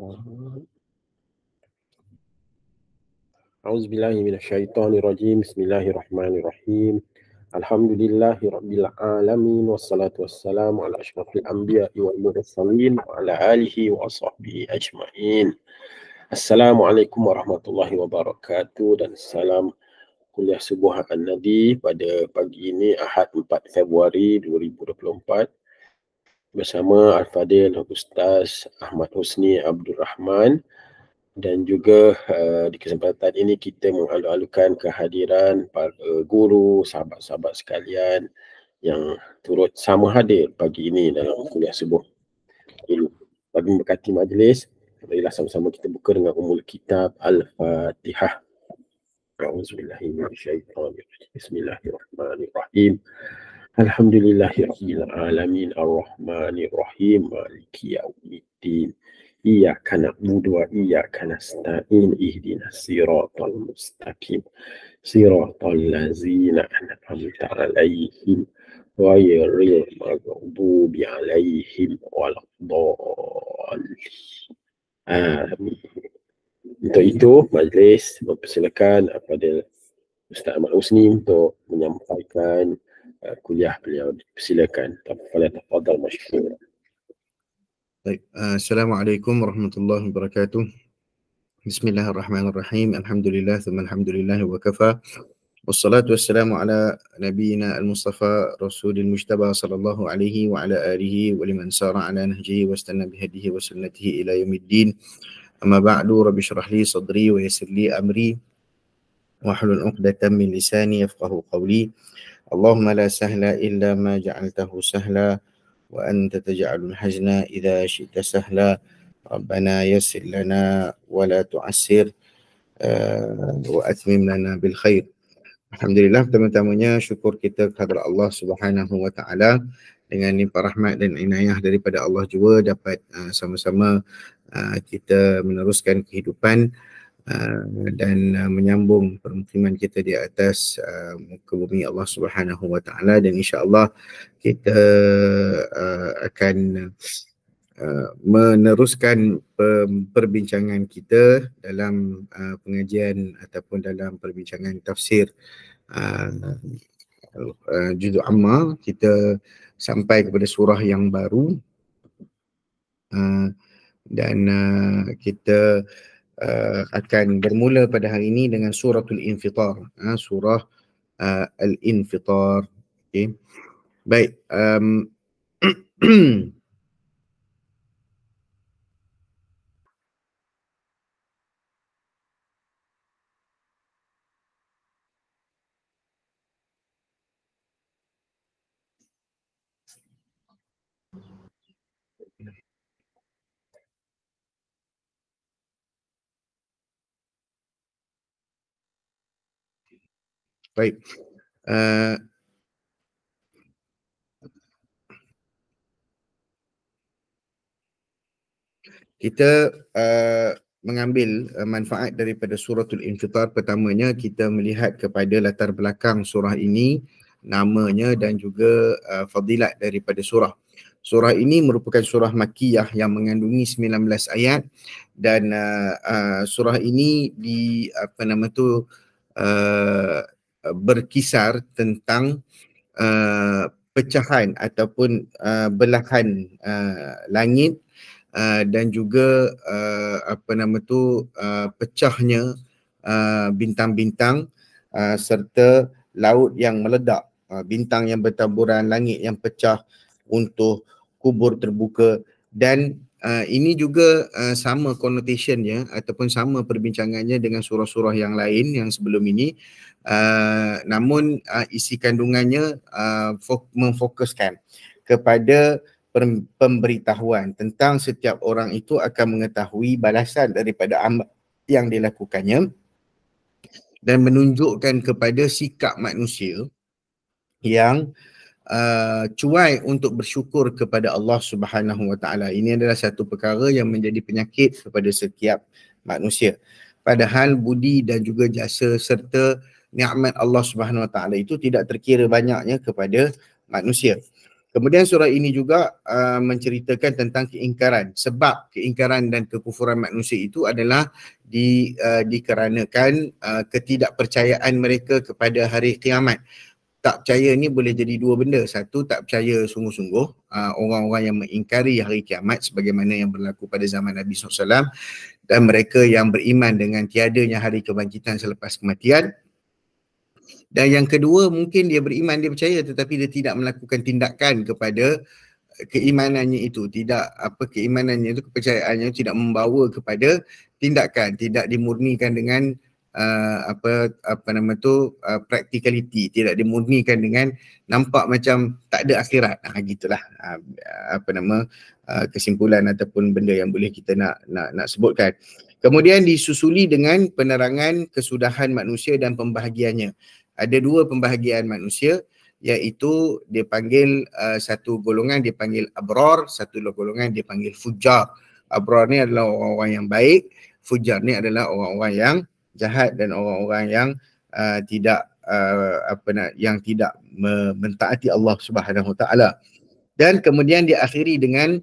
Al-Quran. أعوذ بالله من الشيطان الرجيم بسم الله الرحمن الرحيم الحمد لله رب العالمين والصلاة والسلام على أشرف الأنبياء والمرسلين وعلى آله وصحبه أجمعين السلام عليكم ورحمة الله وبركاته dan السلام كلها سبحان النبي pada pagi ini أحد 4 Februari 2024 bersama Al-Fadil Ustaz Ahmad Husni Abdul Rahman dan juga uh, di kesempatan ini kita mengalu-alukan kehadiran para guru, sahabat-sahabat sekalian yang turut sama hadir pagi ini dalam kuliah subuh. Ini bagi memberkati majlis, marilah sama-sama kita buka dengan umul kitab Al-Fatihah. Bismillahirrahmanirrahim. الحمد لله رب العالمين الرحمن الرحيم مالك يوم الدين إياك نعبد وإياك نستعين اهدنا الصراط المستقيم صراط الذين أنعمت عليهم غير المغضوب عليهم ولا الضالين آمين Untuk itu, majlis mempersilakan kepada Ustaz Ahmad Husni untuk menyampaikan كلية باليهود بسلك أنت فليتفضل مشكورا طيب آه، السلام عليكم ورحمة الله وبركاته بسم الله الرحمن الرحيم الحمد لله ثم الحمد لله وكفى والصلاة والسلام على نبينا المصطفى رسول المجتبى صلى الله عليه وعلى آله ولمن سار على نهجه واستنى بهديه وسنته إلى يوم الدين أما بعد رب اشرح لي صدري ويسر لي أمري واحلل عقدة من لساني يفقه قولي اللهم لا سهل إلا ما جعلته سهلا وأنت تجعل الحزن إذا شئت سهلا ربنا يسر لنا ولا تعسر وأتمم لنا بالخير الحمد لله تمتمنا شكر كتاب هذا الله سبحانه وتعالى dengan limpah rahmat dan inayah daripada Allah jua dapat uh, sama-sama uh, kita meneruskan kehidupan uh, Uh, dan uh, menyambung permukiman kita di atas uh, muka bumi Allah Subhanahu Wa Taala dan insya-Allah kita uh, akan Uh, meneruskan perbincangan kita dalam uh, pengajian ataupun dalam perbincangan tafsir uh, uh, judul amma kita sampai kepada surah yang baru uh, dan uh, kita uh, uh, akan bermula pada hari ini dengan suratul infitar ha, surah uh, eh, al infitar okey baik um, Baik. Uh, kita uh, mengambil uh, manfaat daripada suratul infitar pertamanya kita melihat kepada latar belakang surah ini namanya dan juga uh, fadilat daripada surah surah ini merupakan surah makiyah yang mengandungi 19 ayat dan uh, uh, surah ini di apa nama tu uh, Eh, berkisar tentang uh, pecahan ataupun uh, belahan uh, langit uh, dan juga uh, apa nama tu uh, pecahnya uh, bintang-bintang uh, serta laut yang meledak uh, bintang yang bertaburan langit yang pecah untuk kubur terbuka dan Uh, ini juga uh, sama connotationnya ataupun sama perbincangannya dengan surah-surah yang lain yang sebelum ini uh, Uh, namun uh, isi kandungannya uh, fok- memfokuskan kepada pemberitahuan tentang setiap orang itu akan mengetahui balasan daripada amal yang dilakukannya dan menunjukkan kepada sikap manusia yang uh, cuai untuk bersyukur kepada Allah Subhanahu Wa Ini adalah satu perkara yang menjadi penyakit kepada setiap manusia. Padahal budi dan juga jasa serta nikmat Allah Subhanahu Wa Taala itu tidak terkira banyaknya kepada manusia. Kemudian surah ini juga uh, menceritakan tentang keingkaran. Sebab keingkaran dan kekufuran manusia itu adalah di uh, dikarenakan uh, ketidakpercayaan mereka kepada hari kiamat. Tak percaya ni boleh jadi dua benda. Satu tak percaya sungguh-sungguh uh, orang-orang yang mengingkari hari kiamat sebagaimana yang berlaku pada zaman Nabi SAW dan mereka yang beriman dengan tiadanya hari kebangkitan selepas kematian dan yang kedua mungkin dia beriman dia percaya tetapi dia tidak melakukan tindakan kepada keimanannya itu tidak apa keimanannya itu kepercayaannya tidak membawa kepada tindakan tidak dimurnikan dengan uh, apa apa nama tu uh, practicality tidak dimurnikan dengan nampak macam tak ada akhirat ah gitulah uh, apa nama uh, kesimpulan ataupun benda yang boleh kita nak nak nak sebutkan kemudian disusuli dengan penerangan kesudahan manusia dan pembahagiannya ada dua pembahagian manusia iaitu dia panggil uh, satu golongan dia panggil abror satu golongan dia panggil fujar abror ni adalah orang-orang yang baik fujar ni adalah orang-orang yang jahat dan orang-orang yang uh, tidak uh, apa nak yang tidak me- mentaati Allah Subhanahu taala dan kemudian diakhiri dengan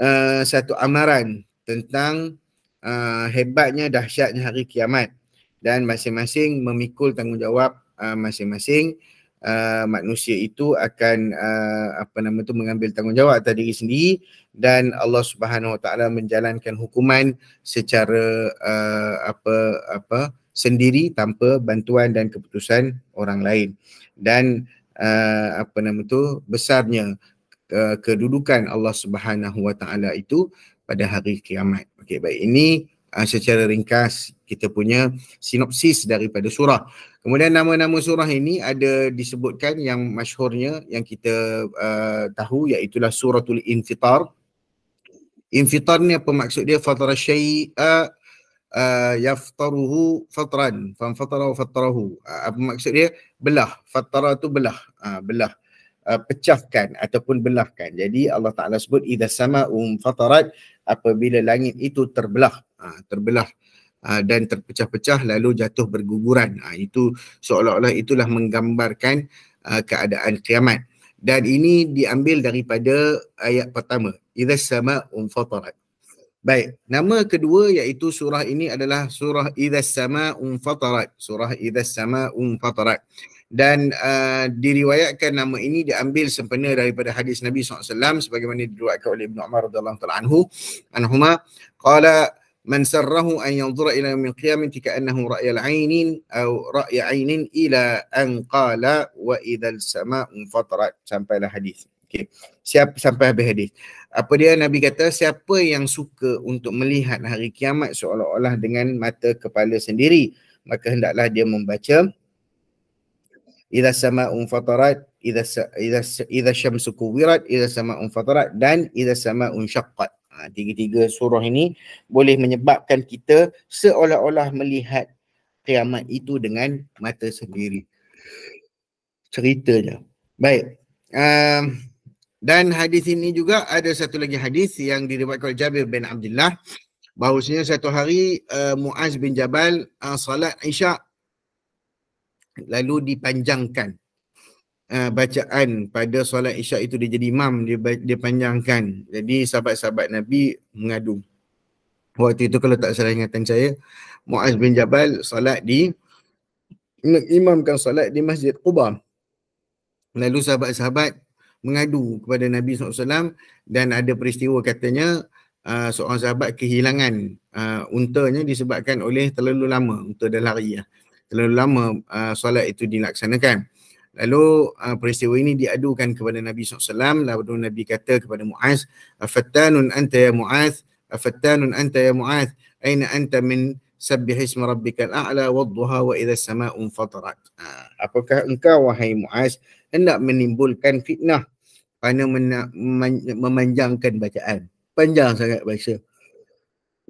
uh, satu amaran tentang uh, hebatnya dahsyatnya hari kiamat dan masing-masing memikul tanggungjawab Ah, masing-masing uh, manusia itu akan uh, apa nama tu mengambil tanggungjawab atas diri sendiri dan Allah Subhanahu Wa Taala menjalankan hukuman secara uh, apa apa sendiri tanpa bantuan dan keputusan orang lain dan uh, apa nama tu besarnya uh, kedudukan Allah Subhanahu Wa Taala itu pada hari kiamat. Okey baik ini uh, secara ringkas kita punya sinopsis daripada surah. Kemudian nama-nama surah ini ada disebutkan yang masyhurnya yang kita uh, tahu iaitu suratul infitar. Infitar ni apa maksud dia? Fatra syai'a uh, yaftaruhu fatran. Faham fatara fatarahu. Uh, apa maksud dia? Belah. Fatara tu belah. Uh, belah. Uh, pecahkan ataupun belahkan. Jadi Allah Ta'ala sebut idha sama'um fatarat apabila langit itu terbelah. Uh, terbelah. Terbelah. Ah, dan terpecah-pecah lalu jatuh berguguran. Ha, itu seolah-olah itulah menggambarkan uh, keadaan kiamat. Dan ini diambil daripada ayat pertama. Iza sama unfatarat. Baik, nama kedua iaitu surah ini adalah surah Iza sama unfatarat. Surah Iza sama unfatarat. Dan uh, diriwayatkan nama ini diambil sempena daripada hadis Nabi SAW sebagaimana diriwayatkan oleh Ibn Umar radhiyallahu anhu anhuma qala man sarrahu an yanzura ila min qiyamah ka annahu al 'ainin aw ra'ya 'ainin ila an qala wa idzal sama'u fatrat sampailah hadis okey siapa sampai habis hadis apa dia nabi kata siapa yang suka untuk melihat hari kiamat seolah-olah dengan mata kepala sendiri maka hendaklah dia membaca idza sama'u fatrat idza idza idza syamsu kuwirat idza sama'u fatrat dan idza sama'u syaqqat Ha, tiga-tiga surah ini boleh menyebabkan kita seolah-olah melihat kiamat itu dengan mata sendiri. Ceritanya. Baik. Um, dan hadis ini juga ada satu lagi hadis yang diriwayatkan oleh Jabir bin Abdullah bahawasanya satu hari uh, Muaz bin Jabal uh, salat Isyak lalu dipanjangkan uh, bacaan pada solat isyak itu dia jadi imam dia dia panjangkan jadi sahabat-sahabat nabi mengadu waktu itu kalau tak salah ingatan saya Muaz bin Jabal solat di imamkan solat di Masjid Quba lalu sahabat-sahabat mengadu kepada Nabi SAW dan ada peristiwa katanya uh, seorang sahabat kehilangan uh, untanya disebabkan oleh terlalu lama untuk dah lari ya. terlalu lama uh, solat itu dilaksanakan Lalu uh, peristiwa ini diadukan kepada Nabi SAW. Lalu Nabi kata kepada Mu'az, "Fattanun anta ya Mu'az, Fattanun anta ya Mu'az, Aina anta min sabbih isma rabbika al-a'la wadduha wa idha sama'un fatarat. Uh, apakah engkau wahai Mu'az hendak menimbulkan fitnah kerana memanjangkan bacaan? Panjang sangat baca.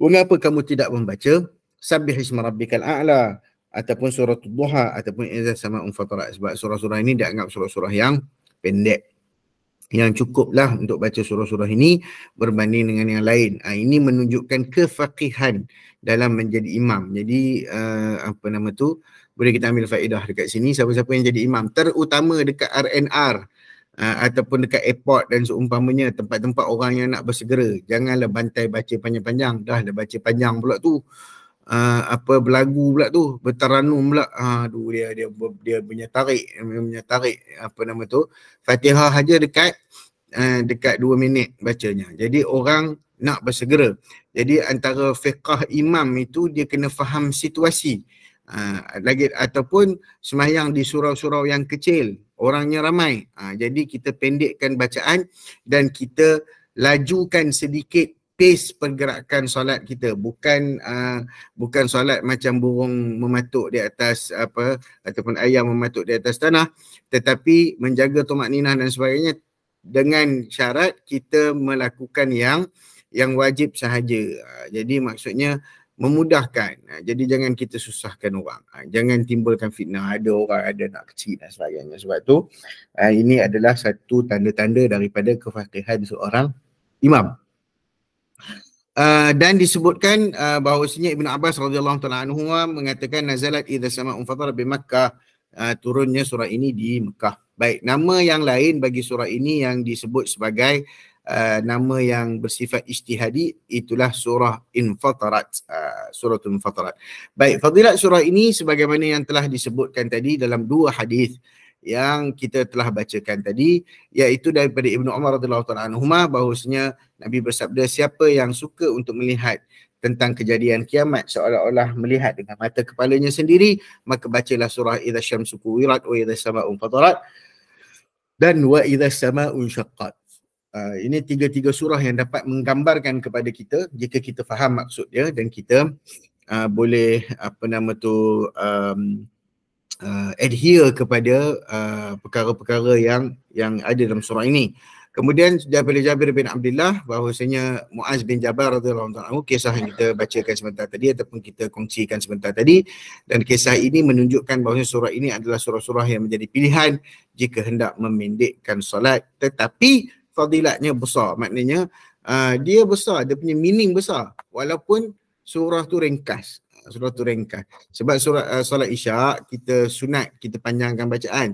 Mengapa kamu tidak membaca? Sabbih isma rabbika al-a'la ataupun surah duha ataupun iza sama unfatara umm sebab surah-surah ini dianggap surah-surah yang pendek yang cukuplah untuk baca surah-surah ini berbanding dengan yang lain. Ha, ini menunjukkan kefaqihan dalam menjadi imam. Jadi uh, apa nama tu boleh kita ambil faedah dekat sini siapa-siapa yang jadi imam terutama dekat RNR uh, ah, ataupun dekat airport dan seumpamanya tempat-tempat orang yang nak bersegera janganlah bantai baca panjang-panjang dah dah baca panjang pula tu. Ah, apa berlagu pula tu bertaranum pula ha, ah, tu dia dia dia punya tarik dia punya tarik apa nama tu Fatihah aja dekat uh, dekat 2 minit bacanya jadi orang nak bersegera jadi antara fiqah imam itu dia kena faham situasi uh, lagi ataupun semayang di surau-surau yang kecil orangnya ramai uh, jadi kita pendekkan bacaan dan kita lajukan sedikit pace pergerakan solat kita bukan uh, bukan solat macam burung mematuk di atas apa ataupun ayam mematuk di atas tanah tetapi menjaga tumak ninah dan sebagainya dengan syarat kita melakukan yang yang wajib sahaja ah, jadi maksudnya memudahkan ah, jadi jangan kita susahkan orang jangan timbulkan fitnah ada orang ada nak kecil dan sebagainya sebab tu uh, ini adalah satu tanda-tanda daripada kefakihan seorang imam Ah, dan disebutkan uh, bahawasanya Ibn Abbas radhiyallahu taala anhu mengatakan nazalat idza sama fatara bi Makkah Uh, turunnya surah ini di Mekah. Baik, nama yang lain bagi surah ini yang disebut sebagai uh, nama yang bersifat istihadi itulah surah Infatarat, uh, surah Infatarat. Baik, fadilat surah ini sebagaimana yang telah disebutkan tadi dalam dua hadis yang kita telah bacakan tadi iaitu daripada Ibnu Umar radhiyallahu taala anhuma bahwasanya Nabi bersabda siapa yang suka untuk melihat tentang kejadian kiamat seolah-olah melihat dengan mata kepalanya sendiri maka bacalah surah idza syamsu kuwirat wa idza sama'u fatarat dan wa idza sama'u syaqqat Uh, ini tiga-tiga surah yang dapat menggambarkan kepada kita jika kita faham maksudnya dan kita uh, boleh apa nama tu um, uh, adhere kepada uh, perkara-perkara yang yang ada dalam surah ini. Kemudian daripada Jabir bin Abdullah bahawasanya Muaz bin Jabal radhiyallahu anhu kisah yang kita bacakan sebentar tadi ataupun kita kongsikan sebentar tadi dan kisah ini menunjukkan bahawa surah ini adalah surah-surah yang menjadi pilihan jika hendak memendekkan solat tetapi fadilatnya besar maknanya uh, dia besar dia punya meaning besar walaupun surah tu ringkas surah turengkah sebab surah uh, solat isyak kita sunat kita panjangkan bacaan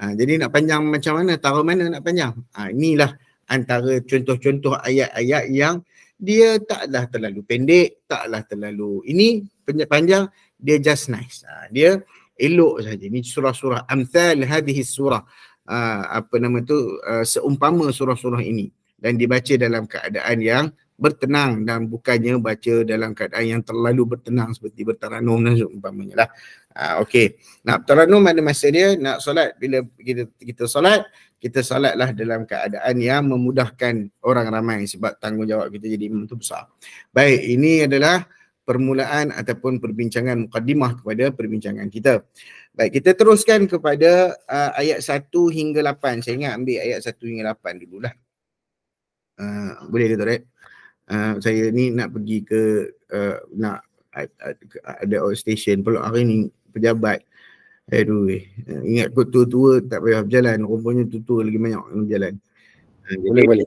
uh, jadi nak panjang macam mana Tahu mana nak panjang uh, inilah antara contoh-contoh ayat-ayat yang dia taklah terlalu pendek taklah terlalu ini panjang dia just nice uh, dia elok saja Ini surah-surah amthal hadhihi surah uh, apa nama tu uh, seumpama surah-surah ini dan dibaca dalam keadaan yang bertenang dan bukannya baca dalam keadaan yang terlalu bertenang seperti bertaranum dan seumpamanya lah. Ha, Okey, nak bertaranum ada masa dia, nak solat bila kita, kita solat, kita solatlah dalam keadaan yang memudahkan orang ramai sebab tanggungjawab kita jadi imam tu besar. Baik, ini adalah permulaan ataupun perbincangan mukadimah kepada perbincangan kita. Baik, kita teruskan kepada uh, ayat 1 hingga 8. Saya ingat ambil ayat 1 hingga 8 dululah. Uh, boleh ke, Torek? Right? uh, saya ni nak pergi ke uh, nak eh, eh, ada uh, uh, station pula hari ni pejabat aduh eh, ingat kot tua-tua tak payah berjalan rupanya tua-tua lagi banyak yang berjalan ah, boleh boleh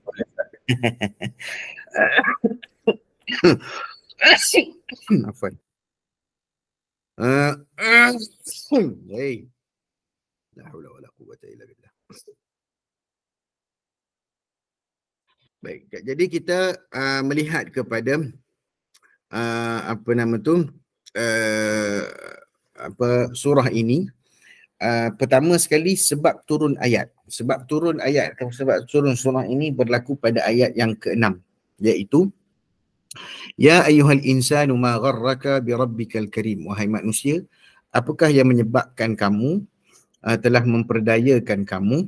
afan Uh, ah, uh, hey. La haula wala quwwata illa billah. Baik, jadi kita uh, melihat kepada uh, apa nama tu uh, apa surah ini uh, pertama sekali sebab turun ayat. Sebab turun ayat atau sebab turun surah ini berlaku pada ayat yang keenam iaitu Ya ayuhal insanu ma gharraka bi rabbikal karim wahai manusia apakah yang menyebabkan kamu uh, telah memperdayakan kamu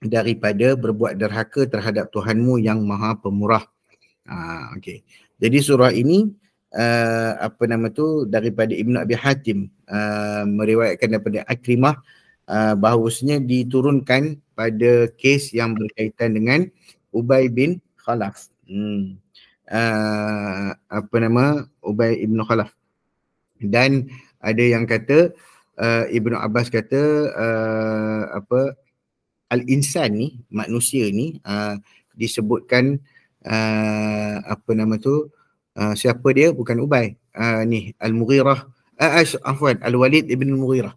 daripada berbuat derhaka terhadap Tuhanmu yang Maha Pemurah. Ha, okay. Jadi surah ini uh, apa nama tu daripada Ibn Abi Hatim uh, meriwayatkan daripada Akrimah uh, bahawasanya diturunkan pada kes yang berkaitan dengan Ubay bin Khalaf. Hmm. Uh, apa nama Ubay Ibn Khalaf. Dan ada yang kata uh, Ibn Abbas kata uh, apa al-insan ni manusia ni uh, disebutkan uh, apa nama tu uh, siapa dia bukan Ubay uh, ni al-Mughirah uh, afwan al-Walid ibn al-Mughirah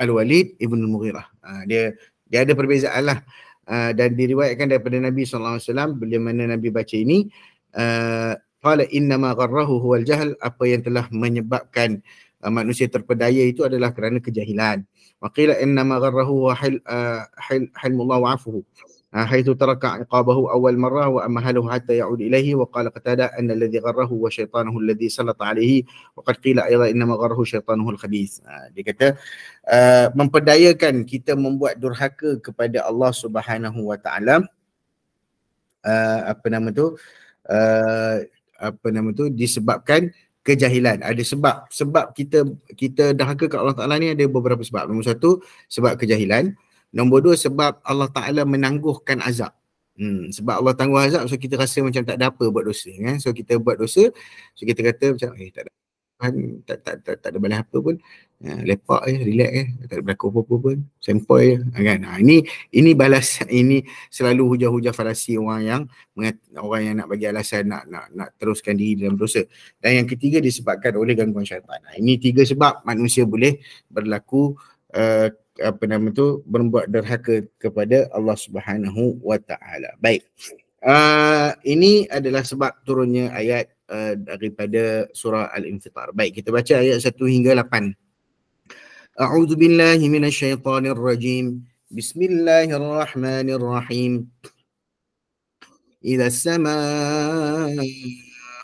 al-Walid ibn al-Mughirah uh, dia dia ada perbezaan lah uh, dan diriwayatkan daripada Nabi SAW bila mana Nabi baca ini qala inna ma gharrahu huwa al-jahl apa yang telah menyebabkan uh, manusia terpedaya itu adalah kerana kejahilan وقيل انما غره هو حل حل حلم الله وعفوه حيث ترك عقابه اول مره وامهله حتى يعود اليه وقال قتاده ان الذي غره هو شيطانه الذي سلط عليه وقد قيل ايضا انما غره شيطانه الخبيث dia kata memperdayakan kita membuat durhaka kepada Allah Subhanahu wa taala apa nama tu apa nama tu disebabkan kejahilan ada sebab sebab kita kita dahaga kat Allah Taala ni ada beberapa sebab nombor satu sebab kejahilan nombor dua sebab Allah Taala menangguhkan azab hmm, sebab Allah tangguh azab so kita rasa macam tak ada apa buat dosa kan so kita buat dosa so kita kata macam eh tak ada tak, tak, tak, tak ada balas apa pun Ah, lepak je, relax je, tak berlaku apa-apa pun, sempoi je ah, kan. Ha, ini ini balas ini selalu hujah-hujah falasi orang yang orang yang nak bagi alasan nak nak nak teruskan diri dalam dosa. Dan yang ketiga disebabkan oleh gangguan syaitan. Nah, ini tiga sebab manusia boleh berlaku uh, apa nama tu berbuat derhaka kepada Allah Subhanahu wa Baik. Uh, ini adalah sebab turunnya ayat uh, daripada surah Al-Infitar. Baik, kita baca ayat 1 hingga 8. أعوذ بالله من الشيطان الرجيم بسم الله الرحمن الرحيم إذا السماء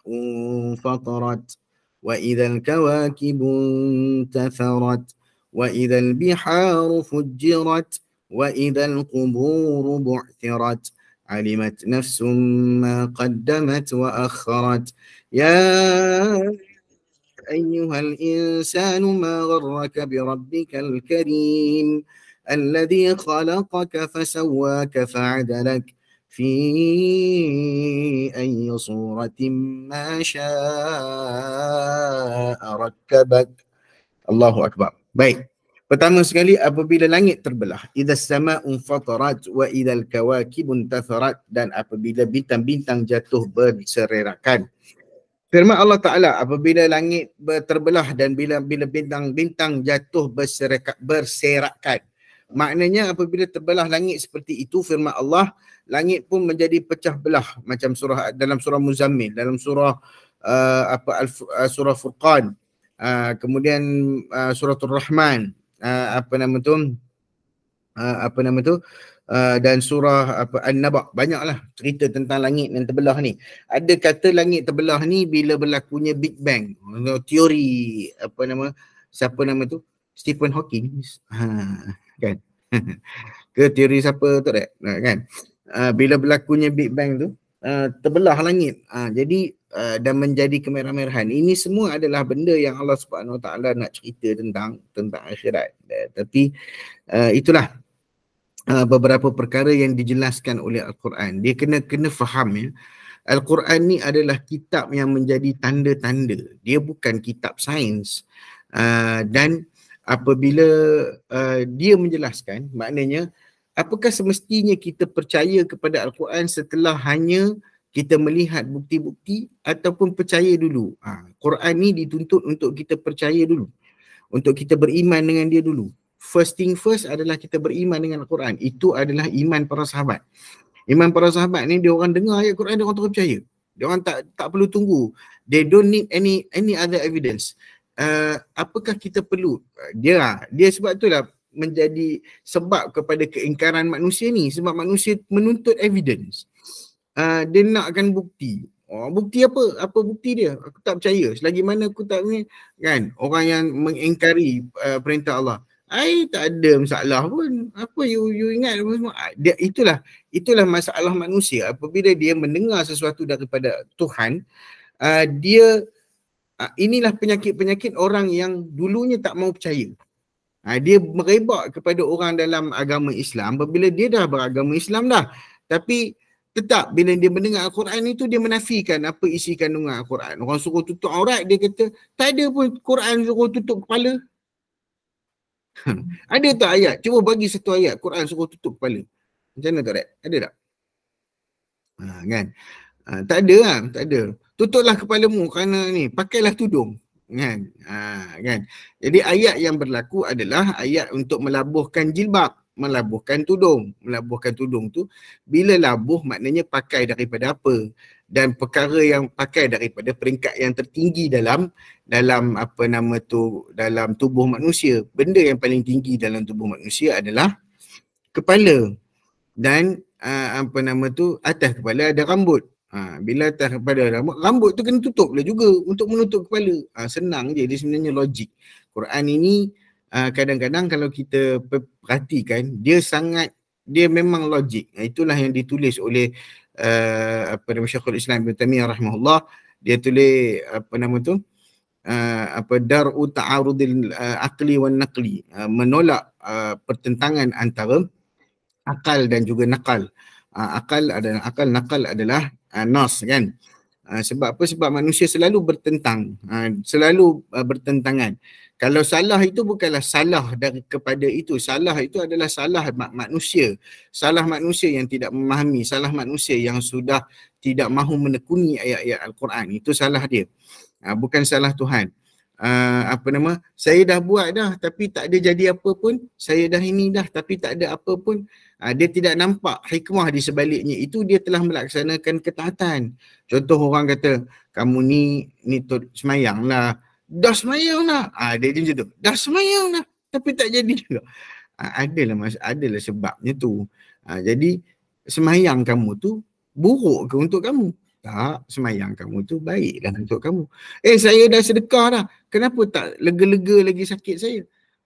انفطرت وإذا الكواكب انتثرت وإذا البحار فجرت وإذا القبور بعثرت علمت نفس ما قدمت وأخرت يا أيها الإنسان ما غرك بربك الكريم الذي خلقك فسواك فعدلك في أي صورة ما شاء ركبك الله أكبر baik pertama sekali apabila langit terbelah idza sama'un fatarat wa idza al-kawakib tatharat dan apabila bintang-bintang jatuh berserakan Firman Allah Taala apabila langit terbelah dan bila bila bintang-bintang jatuh berserakat berserakan. Maknanya apabila terbelah langit seperti itu firman Allah, langit pun menjadi pecah belah macam surah dalam surah Muzammil, dalam surah uh, apa Al, uh, surah Furqan. Uh, kemudian uh, surah Ar-Rahman, uh, apa nama tu? Uh, apa nama tu? uh, dan surah apa An-Naba banyaklah cerita tentang langit yang terbelah ni. Ada kata langit terbelah ni bila berlakunya Big Bang. Teori apa nama siapa nama tu? Stephen Hawking. Ha kan. Ke teori siapa tu tak? Ha, kan. Uh, bila berlakunya Big Bang tu Uh, terbelah langit uh, jadi uh, dan menjadi kemerah-merahan ini semua adalah benda yang Allah Subhanahu Wa nak cerita tentang tentang akhirat uh, tapi uh, itulah uh, beberapa perkara yang dijelaskan oleh Al-Quran. Dia kena kena faham ya. Al-Quran ni adalah kitab yang menjadi tanda-tanda. Dia bukan kitab sains. Uh, dan apabila uh, dia menjelaskan, maknanya apakah semestinya kita percaya kepada Al-Quran setelah hanya kita melihat bukti-bukti ataupun percaya dulu. Ha, Quran ni dituntut untuk kita percaya dulu. Untuk kita beriman dengan dia dulu first thing first adalah kita beriman dengan Al-Quran. Itu adalah iman para sahabat. Iman para sahabat ni dia orang dengar ayat Quran dia orang terus percaya. Dia orang tak tak perlu tunggu. They don't need any any other evidence. Uh, apakah kita perlu? Uh, dia lah. Dia sebab itulah menjadi sebab kepada keingkaran manusia ni. Sebab manusia menuntut evidence. Uh, dia nakkan bukti. Oh, bukti apa? Apa bukti dia? Aku tak percaya. Selagi mana aku tak ni kan? Orang yang mengingkari uh, perintah Allah. I tak ada masalah pun. Apa you you ingat apa semua? Ah, dia, itulah itulah masalah manusia apabila dia mendengar sesuatu daripada Tuhan, uh, dia uh, inilah penyakit-penyakit orang yang dulunya tak mau percaya. Uh, dia merebak kepada orang dalam agama Islam apabila dia dah beragama Islam dah. Tapi tetap bila dia mendengar Al-Quran itu dia menafikan apa isi kandungan Al-Quran. Orang suruh tutup aurat dia kata tak ada pun Quran suruh tutup kepala. ada tak ayat? Cuba bagi satu ayat Quran suruh tutup kepala. Macam mana tak ada? tak? Ha, kan? Ha, tak ada lah, tak ada. Tutuplah kepalamu kerana ni, pakailah tudung. Kan? Ha, kan? Jadi ayat yang berlaku adalah ayat untuk melabuhkan jilbab, melabuhkan tudung. Melabuhkan tudung tu, bila labuh maknanya pakai daripada apa? dan perkara yang pakai daripada peringkat yang tertinggi dalam dalam apa nama tu dalam tubuh manusia benda yang paling tinggi dalam tubuh manusia adalah kepala dan uh, apa nama tu atas kepala ada rambut ha, bila atas kepala ada rambut rambut tu kena tutup lah juga untuk menutup kepala ha, senang je dia sebenarnya logik Quran ini uh, kadang-kadang kalau kita perhatikan dia sangat dia memang logik itulah yang ditulis oleh uh, apa nama Syekhul Islam Ibn Taymiyyah rahimahullah dia tulis apa nama tu uh, apa daru ta'arudil uh, eh, akli wan naqli uh, menolak uh, pertentangan antara akal dan juga nakal uh, akal adalah akal nakal adalah uh, nas kan uh, sebab apa sebab manusia selalu bertentang uh, selalu uh, bertentangan kalau salah itu bukanlah salah dan kepada itu salah itu adalah salah manusia salah manusia yang tidak memahami salah manusia yang sudah tidak mahu menekuni ayat-ayat al-Quran itu salah dia ha, bukan salah Tuhan ha, apa nama saya dah buat dah tapi tak ada jadi apa pun saya dah ini dah tapi tak ada apa pun ha, dia tidak nampak hikmah di sebaliknya itu dia telah melaksanakan ketaatan contoh orang kata kamu ni ni semayanglah lah dah semayang lah. Ha, dia macam tu. Dah semayang lah. Tapi tak jadi juga. Ha, adalah, mas- adalah sebabnya tu. Ha, jadi semayang kamu tu buruk ke untuk kamu? Tak. Semayang kamu tu baik kan untuk kamu. Eh saya dah sedekah dah. Kenapa tak lega-lega lagi sakit saya?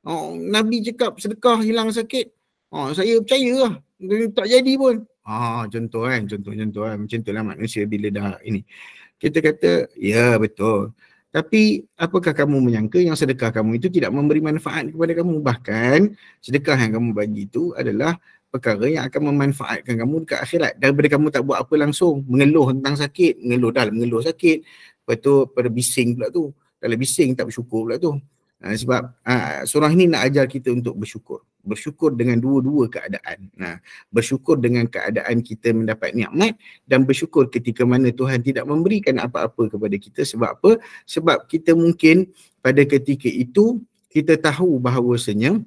Oh, Nabi cakap sedekah hilang sakit. Oh, saya percaya lah. Tak jadi pun. Ah, contoh kan, contoh-contoh kan. Macam tu lah manusia bila dah ini. Kita kata, ya betul. Tapi apakah kamu menyangka yang sedekah kamu itu tidak memberi manfaat kepada kamu? Bahkan sedekah yang kamu bagi itu adalah perkara yang akan memanfaatkan kamu dekat akhirat. Daripada kamu tak buat apa langsung, mengeluh tentang sakit, mengeluh dalam, mengeluh sakit. Lepas tu pada bising pula tu. Kalau bising tak bersyukur pula tu. Uh, sebab uh, surah ini nak ajar kita untuk bersyukur. Bersyukur dengan dua-dua keadaan. Nah, ha, bersyukur dengan keadaan kita mendapat nikmat dan bersyukur ketika mana Tuhan tidak memberikan apa-apa kepada kita sebab apa? Sebab kita mungkin pada ketika itu kita tahu bahawasanya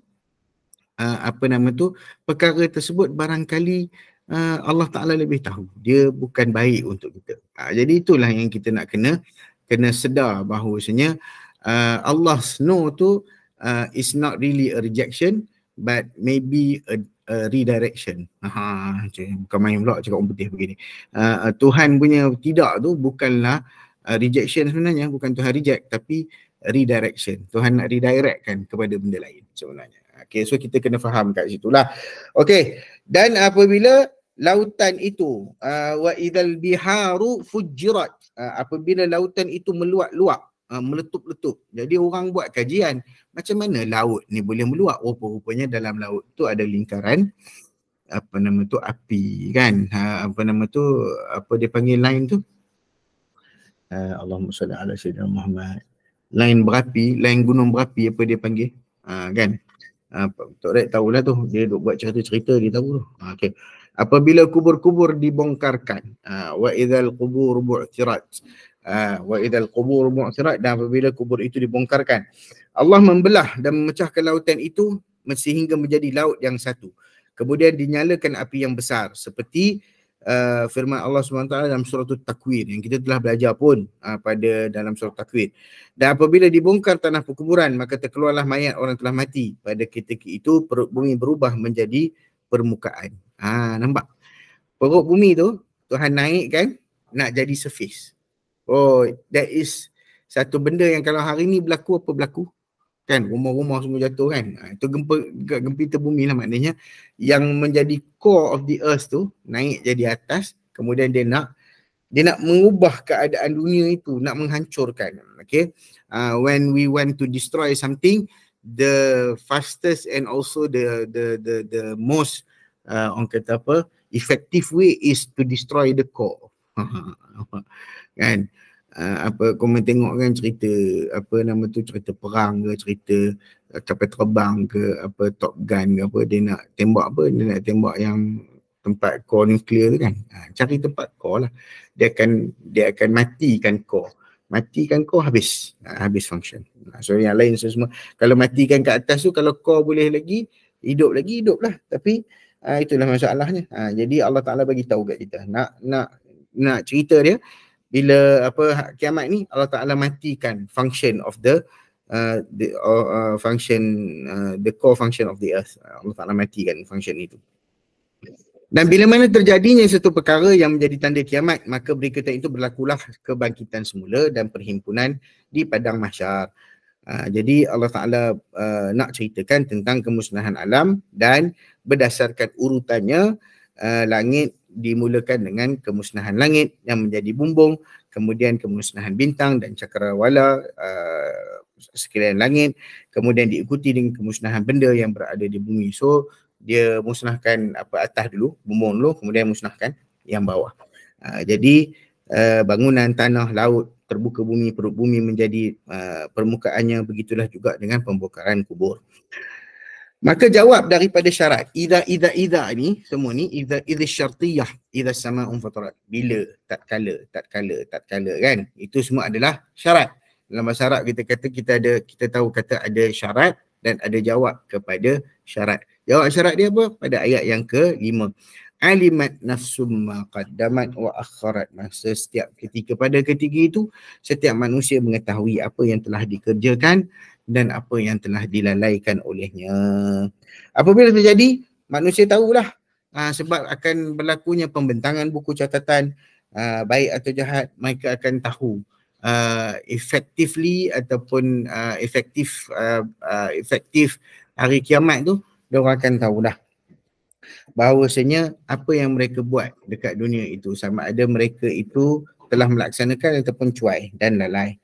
uh, apa nama tu perkara tersebut barangkali uh, Allah Taala lebih tahu. Dia bukan baik untuk kita. Uh, jadi itulah yang kita nak kena kena sedar bahawasanya uh, uh, Allah's no tu uh, is not really a rejection but maybe a, a redirection. Ha, bukan main pula cakap orang putih begini. Uh, uh, Tuhan punya tidak tu bukanlah uh, rejection sebenarnya, bukan Tuhan reject tapi redirection. Tuhan nak redirect kepada benda lain sebenarnya. Okay, so kita kena faham kat situ lah. Okay, dan apabila lautan itu uh, wa idal biharu fujirat uh, apabila lautan itu meluap-luap uh, meletup-letup. Jadi orang buat kajian macam mana laut ni boleh meluap. Rupa-rupanya oh, dalam laut tu ada lingkaran apa nama tu api kan. Ha, apa nama tu apa dia panggil lain tu. Uh, Allahumma salli ala sayyidina Muhammad. Lain berapi, lain gunung berapi apa dia panggil. Ha, kan. Ha, Tok Rek tahulah tu. Dia duk buat cerita-cerita dia tahu tu. Ha, okay. Apabila kubur-kubur dibongkarkan, uh, wa idzal qubur bu'tirat. Ha, wa idal qubur mu'thirat dan apabila kubur itu dibongkarkan Allah membelah dan memecahkan lautan itu sehingga menjadi laut yang satu kemudian dinyalakan api yang besar seperti uh, firman Allah SWT dalam surah takwir yang kita telah belajar pun uh, pada dalam surah takwir dan apabila dibongkar tanah perkuburan maka terkeluarlah mayat orang telah mati pada ketika itu perut bumi berubah menjadi permukaan ha, nampak perut bumi tu Tuhan naik kan nak jadi surface Oh, that is satu benda yang kalau hari ni berlaku apa berlaku? Kan rumah-rumah semua jatuh kan? Ha, itu gempa gempita bumi lah maknanya yang menjadi core of the earth tu naik jadi atas kemudian dia nak dia nak mengubah keadaan dunia itu, nak menghancurkan. Okay. Uh, when we want to destroy something, the fastest and also the the the the most uh, ah, on kata apa effective way is to destroy the core. kan uh, apa komen tengok kan cerita apa nama tu cerita perang ke cerita kapal eh, terbang ke apa top gun ke apa dia nak tembak apa dia nak tembak yang tempat core nuklear tu kan ha, cari tempat core lah dia akan dia akan matikan core matikan core habis ha, habis function ha, so yang lain so semua kalau matikan kat atas tu kalau core boleh lagi hidup lagi hidup lah tapi ha, itulah masalahnya ha, jadi Allah Ta'ala bagi tahu kat kita nak nak nak cerita dia bila apa ha-, kiamat ni Allah Taala matikan function of the uh, the uh, uh, function uh, the core function of the earth Allah Taala matikan function itu dan bila mana terjadinya satu perkara yang menjadi tanda kiamat maka berikutan itu berlakulah kebangkitan semula dan perhimpunan di padang mahsyar Uh, jadi Allah Ta'ala uh, nak ceritakan tentang kemusnahan alam dan berdasarkan urutannya uh, langit dimulakan dengan kemusnahan langit yang menjadi bumbung kemudian kemusnahan bintang dan cakrawala uh, sekalian langit kemudian diikuti dengan kemusnahan benda yang berada di bumi so dia musnahkan apa atas dulu bumbung dulu kemudian musnahkan yang bawah uh, jadi uh, bangunan tanah laut terbuka bumi perut bumi menjadi uh, permukaannya begitulah juga dengan pembukaan kubur Maka jawab daripada syarat idza idza idza ni semua ni idza idza syartiyah idza sama unfatarat bila tak kala tak kala tak kala kan itu semua adalah syarat dalam bahasa Arab kita kata kita ada kita tahu kata ada syarat dan ada jawab kepada syarat jawab syarat dia apa pada ayat yang ke-5 alimat nafsum maqaddamat wa akharat masa setiap ketika pada ketika itu setiap manusia mengetahui apa yang telah dikerjakan dan apa yang telah dilalaikan olehnya apabila terjadi manusia tahulah aa, ha, sebab akan berlakunya pembentangan buku catatan aa, ha, baik atau jahat mereka akan tahu Uh, effectively ataupun uh, efektif uh, uh, efektif hari kiamat tu dia orang akan tahu dah bahawasanya apa yang mereka buat dekat dunia itu sama ada mereka itu telah melaksanakan ataupun cuai dan lalai.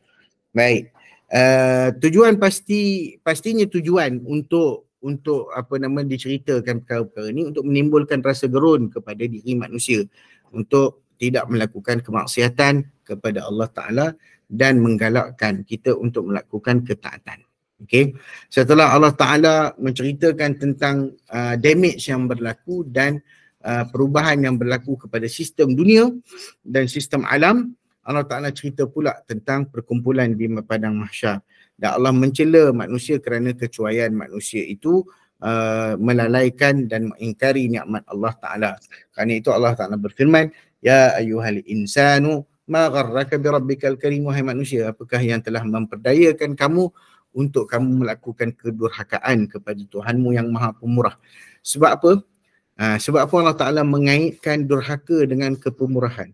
Baik. Uh, tujuan pasti pastinya tujuan untuk untuk apa nama diceritakan perkara-perkara ini untuk menimbulkan rasa gerun kepada diri manusia untuk tidak melakukan kemaksiatan kepada Allah Taala dan menggalakkan kita untuk melakukan ketaatan. Okay. Setelah Allah Ta'ala menceritakan tentang uh, damage yang berlaku dan uh, perubahan yang berlaku kepada sistem dunia dan sistem alam, Allah Ta'ala cerita pula tentang perkumpulan di Padang Mahsyar. Dan Allah mencela manusia kerana kecuaian manusia itu uh, melalaikan dan mengingkari nikmat Allah Ta'ala. Kerana itu Allah Ta'ala berfirman, Ya ayuhal insanu ma garraka birabbikal karim wahai manusia apakah yang telah memperdayakan kamu untuk kamu melakukan kedurhakaan kepada Tuhanmu yang maha pemurah. Sebab apa? Ha, sebab apa Allah Ta'ala mengaitkan durhaka dengan kepemurahan.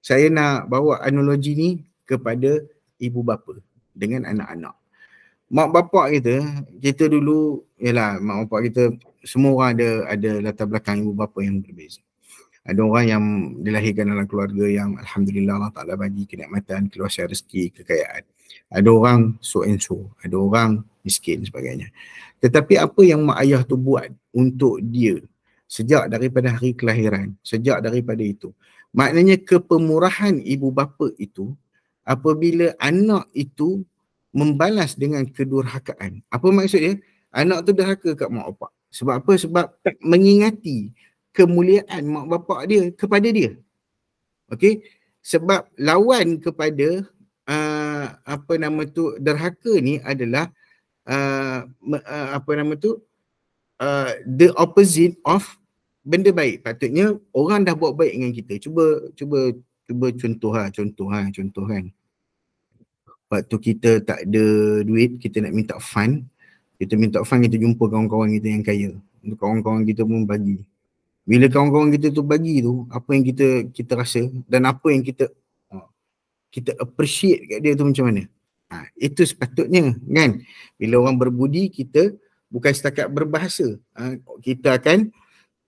Saya nak bawa analogi ni kepada ibu bapa dengan anak-anak. Mak bapak kita, kita dulu, ialah mak bapak kita, semua orang ada, ada latar belakang ibu bapa yang berbeza. Ada orang yang dilahirkan dalam keluarga yang Alhamdulillah Allah Ta'ala bagi kenikmatan, keluasan rezeki, kekayaan ada orang so and so, ada orang miskin sebagainya. Tetapi apa yang mak ayah tu buat untuk dia sejak daripada hari kelahiran, sejak daripada itu. Maknanya kepemurahan ibu bapa itu apabila anak itu membalas dengan kedurhakaan. Apa maksudnya? Anak tu derhaka kat mak bapak. Sebab apa? Sebab tak mengingati kemuliaan mak bapak dia kepada dia. Okey? Sebab lawan kepada uh, Ah, apa nama tu derhaka ni adalah uh, uh, apa nama tu uh, the opposite of benda baik patutnya orang dah buat baik dengan kita cuba cuba cuba contoh ha contoh ha contoh kan waktu kita tak ada duit kita nak minta fund kita minta fund kita jumpa kawan-kawan kita yang kaya kawan-kawan kita pun bagi bila kawan-kawan kita tu bagi tu apa yang kita kita rasa dan apa yang kita kita appreciate kat dia tu macam mana. Ha, itu sepatutnya kan. Bila orang berbudi kita bukan setakat berbahasa. Ha, kita akan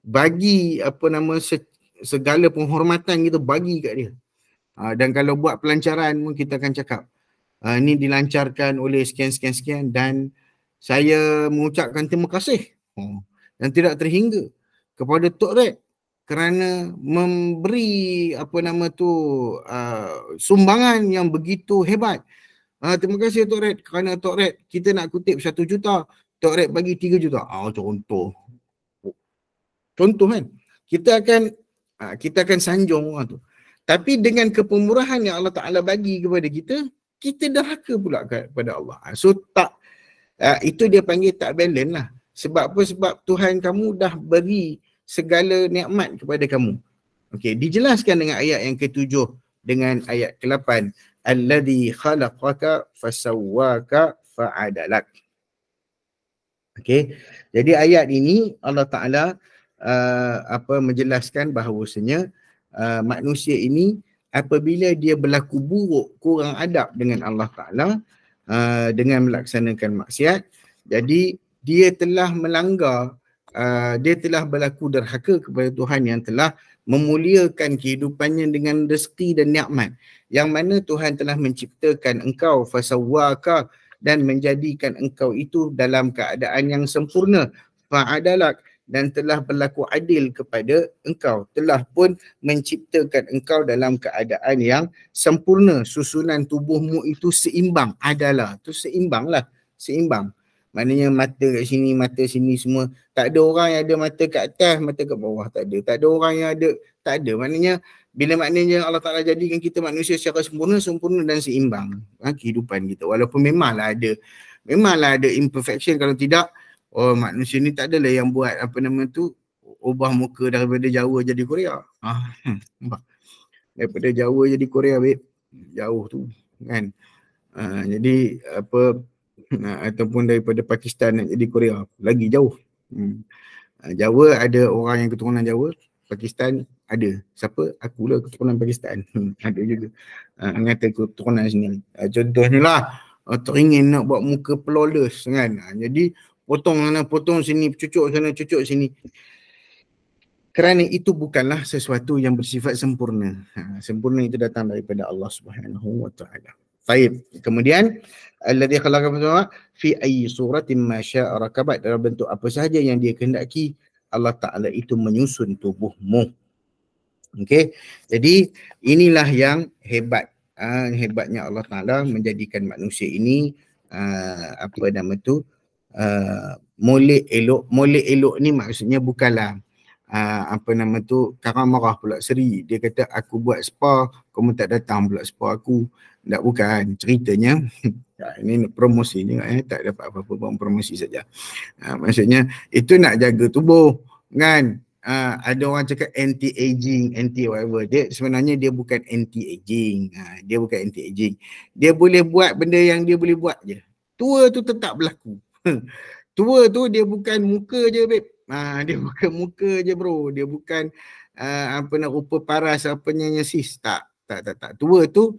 bagi apa nama segala penghormatan kita bagi kat dia. Ha, dan kalau buat pelancaran pun kita akan cakap ha, ini dilancarkan oleh sekian-sekian-sekian dan saya mengucapkan terima kasih. Ha, yang tidak terhingga kepada Tok Red kerana memberi apa nama tu uh, sumbangan yang begitu hebat. Uh, terima kasih Tok Red kerana Tok Red kita nak kutip satu juta, Tok Red bagi tiga juta. Ah contoh. Contoh kan. Kita akan uh, kita akan sanjung orang tu. Tapi dengan kepemurahan yang Allah Taala bagi kepada kita, kita derhaka pula kepada Allah. So tak uh, itu dia panggil tak balance lah. Sebab apa? Sebab Tuhan kamu dah beri segala nikmat kepada kamu. Okey, dijelaskan dengan ayat yang ketujuh dengan ayat ke-8 allazi khalaqaka fasawwaka fa'adalak. Okey. Jadi ayat ini Allah Taala uh, apa menjelaskan bahawasanya uh, manusia ini apabila dia berlaku buruk, kurang adab dengan Allah Taala uh, dengan melaksanakan maksiat, jadi dia telah melanggar Ah, dia telah berlaku derhaka kepada Tuhan yang telah memuliakan kehidupannya dengan rezeki dan nikmat yang mana Tuhan telah menciptakan engkau fasawwaka dan menjadikan engkau itu dalam keadaan yang sempurna fa'adalak dan telah berlaku adil kepada engkau telah pun menciptakan engkau dalam keadaan yang sempurna susunan tubuhmu itu seimbang adalah tu seimbanglah seimbang, lah. seimbang. Maknanya mata kat sini, mata sini semua. Tak ada orang yang ada mata kat atas, mata kat bawah tak ada. Tak ada orang yang ada, tak ada. Maknanya bila maknanya Allah Ta'ala jadikan kita manusia secara sempurna, sempurna dan seimbang ha, kehidupan kita. Walaupun memanglah ada, memanglah ada imperfection kalau tidak, oh manusia ni tak adalah yang buat apa nama tu, ubah muka daripada Jawa jadi Korea. Ha, hmm, nampak? Daripada Jawa jadi Korea, babe. Jauh tu, kan? Ha, jadi, apa, Ha, ataupun daripada Pakistan nak jadi Korea lagi jauh. Hmm. Ha, Jawa ada orang yang keturunan Jawa, Pakistan ada. Siapa? Akulah keturunan Pakistan. Hmm, ada juga. Ha, Ngata keturunan sendiri. Ha, contohnya lah, ha, teringin nak buat muka flawless kan. Ha, jadi potong sana, potong sini, cucuk sana, cucuk sini. Kerana itu bukanlah sesuatu yang bersifat sempurna. Ha, sempurna itu datang daripada Allah Subhanahu Wa Taala. Baik, kemudian alladhi khalaqa fa fi ayyi suratin ma syaa'a rakabat dalam bentuk apa sahaja yang dia kehendaki Allah Taala itu menyusun tubuhmu. Okey. Jadi inilah yang hebat uh, hebatnya Allah Taala menjadikan manusia ini uh, apa nama tu uh, molek elok molek elok ni maksudnya bukanlah Uh, apa nama tu karang marah pula seri dia kata aku buat spa kamu tak datang pula spa aku tak bukan ceritanya ya, ini promosi juga eh tak dapat apa-apa pun promosi saja. Ha, maksudnya itu nak jaga tubuh kan. Ha, ada orang cakap anti aging, anti whatever. Dia sebenarnya dia bukan anti aging. Ha, dia bukan anti aging. Dia boleh buat benda yang dia boleh buat je. Tua tu tetap berlaku. Tua tu dia bukan muka je babe. Ha, dia bukan muka je bro. Dia bukan uh, apa nak rupa paras apa nyanyasis. Tak. Tak, tak, tak. Tua tu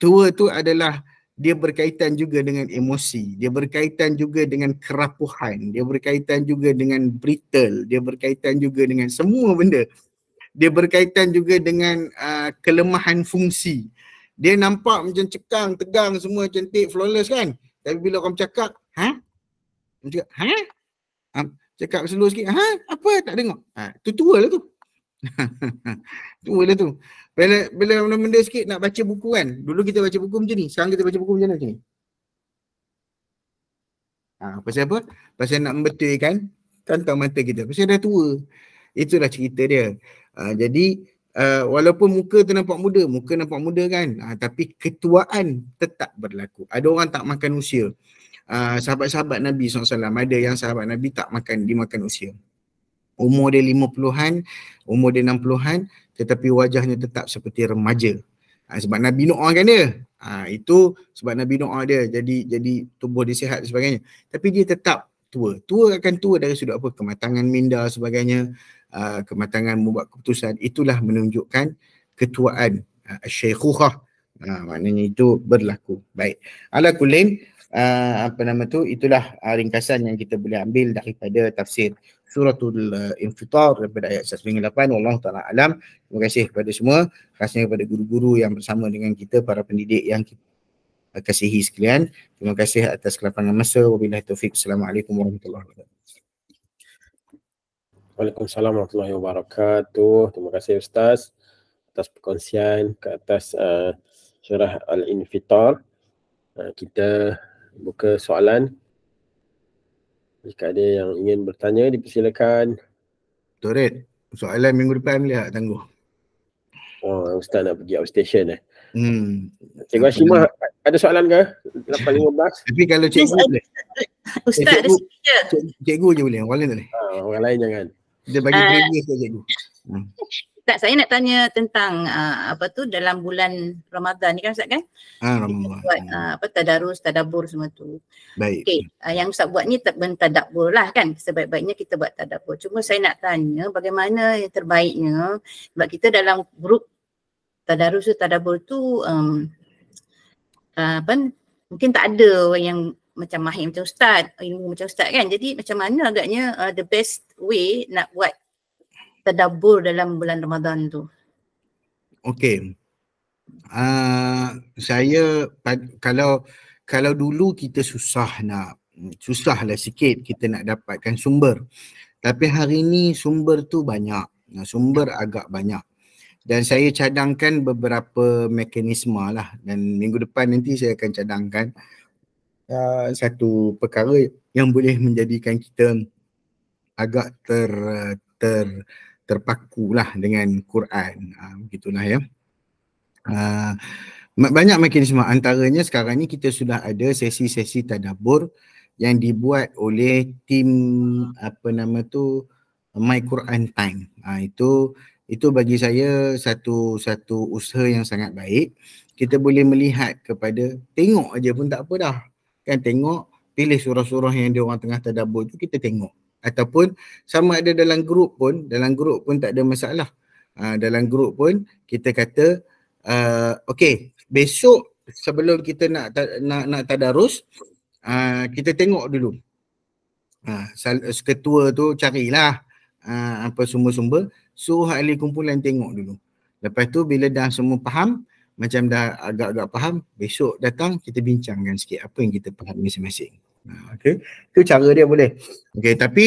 tua tu adalah dia berkaitan juga dengan emosi, dia berkaitan juga dengan kerapuhan, dia berkaitan juga dengan brittle, dia berkaitan juga dengan semua benda. Dia berkaitan juga dengan uh, kelemahan fungsi. Dia nampak macam cekang, tegang, semua cantik, flawless kan? Tapi bila orang cakap, ha? Dia cakap, ha? Cakap slow sikit, ha? Apa? Tak dengar. Ha, tu tua lah tu. Dua lah tu. Bila bila benda-benda sikit nak baca buku kan. Dulu kita baca buku macam ni. Sekarang kita baca buku macam mana macam ni. Ha, pasal apa? Pasal nak membetulkan kantong mata kita. Pasal dah tua. Itulah cerita dia. Ha, jadi uh, walaupun muka tu nampak muda. Muka nampak muda kan. Ha, tapi ketuaan tetap berlaku. Ada orang tak makan usia. Uh, sahabat-sahabat Nabi SAW ada yang sahabat Nabi tak makan dimakan usia umur dia lima puluhan, umur dia enam puluhan, tetapi wajahnya tetap seperti remaja. Ha, sebab Nabi Nuh kan dia. Ha, itu sebab Nabi Nuh dia jadi jadi tubuh dia sihat dan sebagainya. Tapi dia tetap tua. Tua akan tua dari sudut apa? Kematangan minda sebagainya, ha, kematangan membuat keputusan. Itulah menunjukkan ketuaan ha, syekhuhah. Ha, maknanya itu berlaku. Baik. Ala uh, apa nama tu itulah uh, ringkasan yang kita boleh ambil daripada tafsir suratul uh, infitar daripada ayat 198 wallahu taala alam terima kasih kepada semua terima kasih kepada guru-guru yang bersama dengan kita para pendidik yang kita uh, kasihi sekalian terima kasih atas kelapangan masa wabillahi taufik assalamualaikum warahmatullahi wabarakatuh Waalaikumsalam warahmatullahi wabarakatuh. Terima kasih Ustaz atas perkongsian ke atas uh, syarah Al-Infitar. Uh, kita buka soalan. Jika ada yang ingin bertanya, dipersilakan. Betul, Red. Soalan minggu depan boleh tak tangguh? Oh, Ustaz nak pergi outstation eh. Hmm. Cikgu Hashima, ada soalan ke? 8.15? Tapi kalau cikgu Ustaz, boleh. Ustaz, cikgu, cikgu, cikgu je boleh. Orang lain tak boleh. Ah, orang lain jangan. Dia bagi uh, ah. saja cikgu. Hmm. Tak saya nak tanya tentang uh, apa tu dalam bulan Ramadan ni kan Ustaz kan? Ah, Ramadan. Buat uh, apa tadarus, tadabur semua tu. Baik. Okey, uh, yang Ustaz buat ni tak bentadabur lah kan. Sebaik-baiknya kita buat tadabur. Cuma saya nak tanya bagaimana yang terbaiknya sebab kita dalam grup tadarus tu tadabur tu um, uh, apa mungkin tak ada yang macam mahir macam ustaz, ilmu macam ustaz kan. Jadi macam mana agaknya uh, the best way nak buat tadabur dalam bulan Ramadan tu? Okey. Uh, saya kalau kalau dulu kita susah nak susahlah sikit kita nak dapatkan sumber. Tapi hari ini sumber tu banyak. Sumber agak banyak. Dan saya cadangkan beberapa mekanisme lah. Dan minggu depan nanti saya akan cadangkan uh, satu perkara yang boleh menjadikan kita agak ter, ter terpaku lah dengan Quran ha, begitulah ya ha, banyak mekanisme antaranya sekarang ni kita sudah ada sesi-sesi tadabur yang dibuat oleh tim apa nama tu My Quran Time ha, itu itu bagi saya satu satu usaha yang sangat baik kita boleh melihat kepada tengok aja pun tak apa dah kan tengok pilih surah-surah yang dia orang tengah tadabur tu kita tengok ataupun sama ada dalam grup pun dalam grup pun tak ada masalah uh, dalam grup pun kita kata uh, okey besok sebelum kita nak nak nak tadarus uh, kita tengok dulu uh, ha, ketua tu carilah uh, apa semua sumber suruh ahli kumpulan tengok dulu lepas tu bila dah semua faham macam dah agak-agak faham besok datang kita bincangkan sikit apa yang kita faham masing-masing Ah, okay. Itu cara dia boleh. Okay. Tapi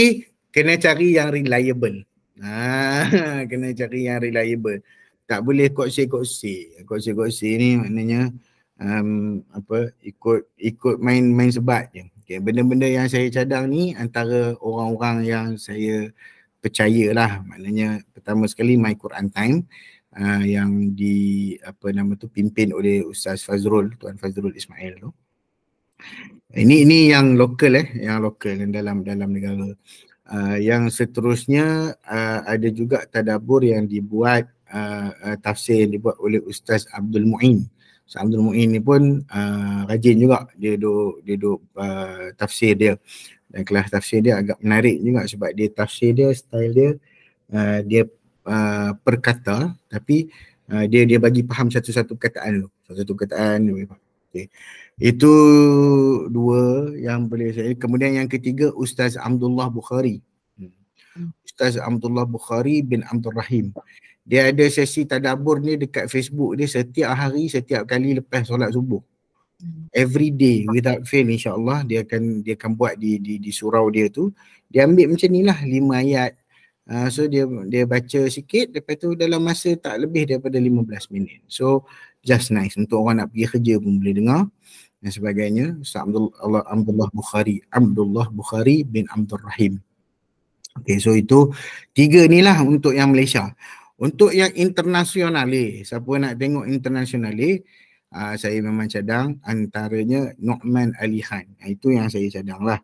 kena cari yang reliable. Ah, kena cari yang reliable. Tak boleh koksi-koksi. Koksi-koksi ni maknanya um, apa ikut ikut main main sebat je. Okay. Benda-benda yang saya cadang ni antara orang-orang yang saya percayalah. Maknanya pertama sekali My Quran Time. Uh, yang di apa nama tu pimpin oleh Ustaz Fazrul Tuan Fazrul Ismail tu ini ini yang lokal eh, yang lokal yang dalam dalam negara. Uh, yang seterusnya uh, ada juga tadabur yang dibuat uh, uh, tafsir yang dibuat oleh Ustaz Abdul Muin. Ustaz so, Abdul Muin ni pun uh, rajin juga dia duk dia duk uh, tafsir dia. Dan kelas tafsir dia agak menarik juga sebab dia tafsir dia style dia uh, dia uh, perkata tapi uh, dia dia bagi faham satu-satu perkataan tu. Satu-satu perkataan dia itu dua yang boleh saya. Kemudian yang ketiga Ustaz Abdullah Bukhari. Hmm. Ustaz Abdullah Bukhari bin Abdul Rahim. Dia ada sesi tadabur ni dekat Facebook dia setiap hari setiap kali lepas solat subuh. Hmm. Every day without fail Allah dia akan dia akan buat di di, di surau dia tu. Dia ambil macam ni lah lima ayat. Uh, so dia dia baca sikit lepas tu dalam masa tak lebih daripada 15 minit. So just nice untuk orang nak pergi kerja pun boleh dengar dan sebagainya Ustaz Abdullah Abdullah Bukhari Abdullah Bukhari bin Abdul Rahim okey so itu tiga inilah untuk yang Malaysia untuk yang internasional siapa nak tengok internasional ah, saya memang cadang antaranya Nokman Ali Khan ah, itu yang saya cadanglah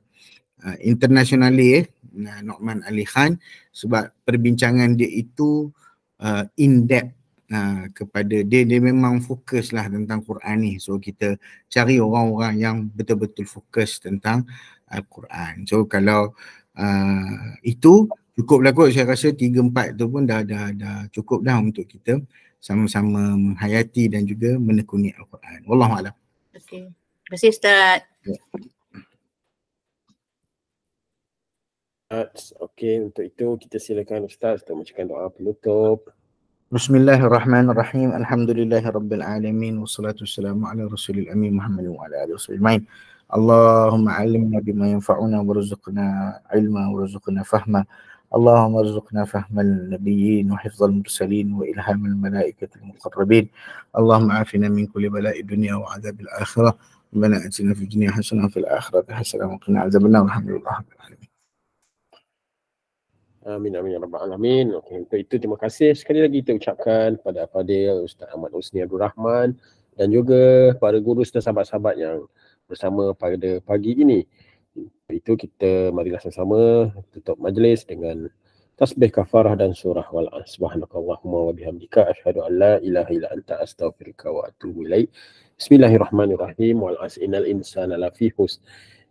lah. internasional eh Nu'man Ali Khan sebab perbincangan dia itu uh, ah, in depth ha, kepada dia dia memang fokus lah tentang Quran ni so kita cari orang-orang yang betul-betul fokus tentang Al-Quran so kalau uh, itu cukup lah kot saya rasa tiga empat tu pun dah dah dah cukup dah untuk kita sama-sama menghayati dan juga menekuni Al-Quran. Wallahu a'lam. Okey. Terima kasih ustaz. Ya. Ustaz, okay. untuk itu kita silakan Ustaz untuk mengucapkan doa penutup. بسم الله الرحمن الرحيم الحمد لله رب العالمين والصلاة والسلام على رسول الأمين محمد وعلى آله وصحبه أجمعين اللهم علمنا بما ينفعنا وارزقنا علما وارزقنا فهما اللهم ارزقنا فهم النبيين وحفظ المرسلين وإلهام الملائكة المقربين اللهم عافنا من كل بلاء الدنيا وعذاب الآخرة ربنا آتنا في الدنيا حسنة وفي الآخرة حسنة وقنا عذاب النار والحمد لله رب العالمين Amin amin ya rabbal alamin. Okey untuk itu terima kasih sekali lagi kita ucapkan kepada Fadil Ustaz Ahmad Usni Abdul Rahman dan juga para guru dan sahabat-sahabat yang bersama pada pagi ini. Untuk itu kita marilah sama-sama tutup majlis dengan tasbih kafarah dan surah wal subhanakallahumma wa bihamdika an la ilaha illa anta astaghfiruka wa atubu ilaik. Bismillahirrahmanirrahim wal asinal insana lafi husn.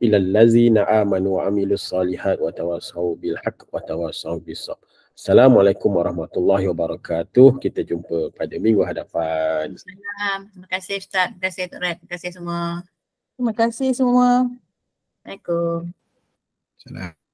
إلى الذين آمنوا وعملوا الصالحات وتواصوا بالحق وتواصوا بالصبر Assalamualaikum warahmatullahi wabarakatuh. Kita jumpa pada minggu hadapan. Terima kasih Ustaz. Terima kasih Tok Red. Terima kasih semua. Terima kasih semua. Assalamualaikum. Assalamualaikum.